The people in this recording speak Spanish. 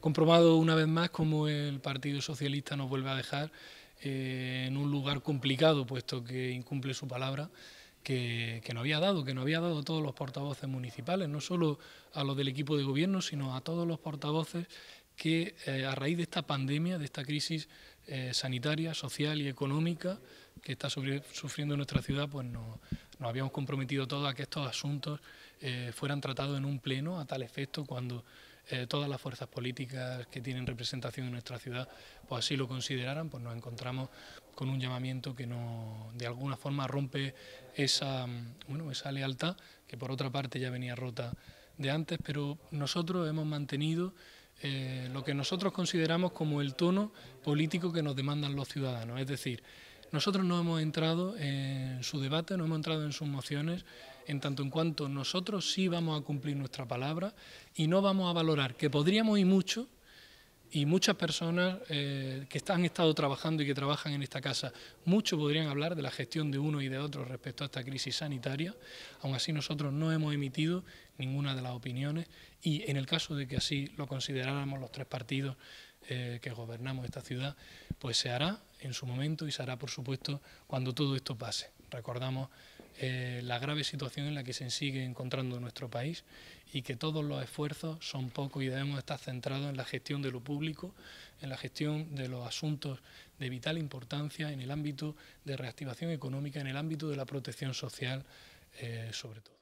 comprobado una vez más cómo el Partido Socialista nos vuelve a dejar eh, en un lugar complicado, puesto que incumple su palabra. Que, que, no había dado, que no había dado todos los portavoces municipales, no solo a los del equipo de gobierno, sino a todos los portavoces que eh, a raíz de esta pandemia, de esta crisis eh, sanitaria, social y económica que está sufriendo nuestra ciudad, pues nos habíamos comprometido todos a que estos asuntos fueran tratados en un pleno a tal efecto cuando eh, todas las fuerzas políticas que tienen representación en nuestra ciudad, pues así lo consideraran, pues nos encontramos con un llamamiento que no, de alguna forma rompe esa, bueno, esa lealtad que por otra parte ya venía rota de antes, pero nosotros hemos mantenido eh, lo que nosotros consideramos como el tono político que nos demandan los ciudadanos, es decir, nosotros no hemos entrado en su debate, no hemos entrado en sus mociones, en tanto en cuanto nosotros sí vamos a cumplir nuestra palabra y no vamos a valorar, que podríamos y mucho, y muchas personas eh, que han estado trabajando y que trabajan en esta casa, mucho podrían hablar de la gestión de uno y de otro respecto a esta crisis sanitaria, aun así nosotros no hemos emitido ninguna de las opiniones y en el caso de que así lo consideráramos los tres partidos eh, que gobernamos esta ciudad, pues se hará en su momento y se hará, por supuesto, cuando todo esto pase. Recordamos eh, la grave situación en la que se sigue encontrando nuestro país y que todos los esfuerzos son pocos y debemos estar centrados en la gestión de lo público, en la gestión de los asuntos de vital importancia en el ámbito de reactivación económica, en el ámbito de la protección social, eh, sobre todo.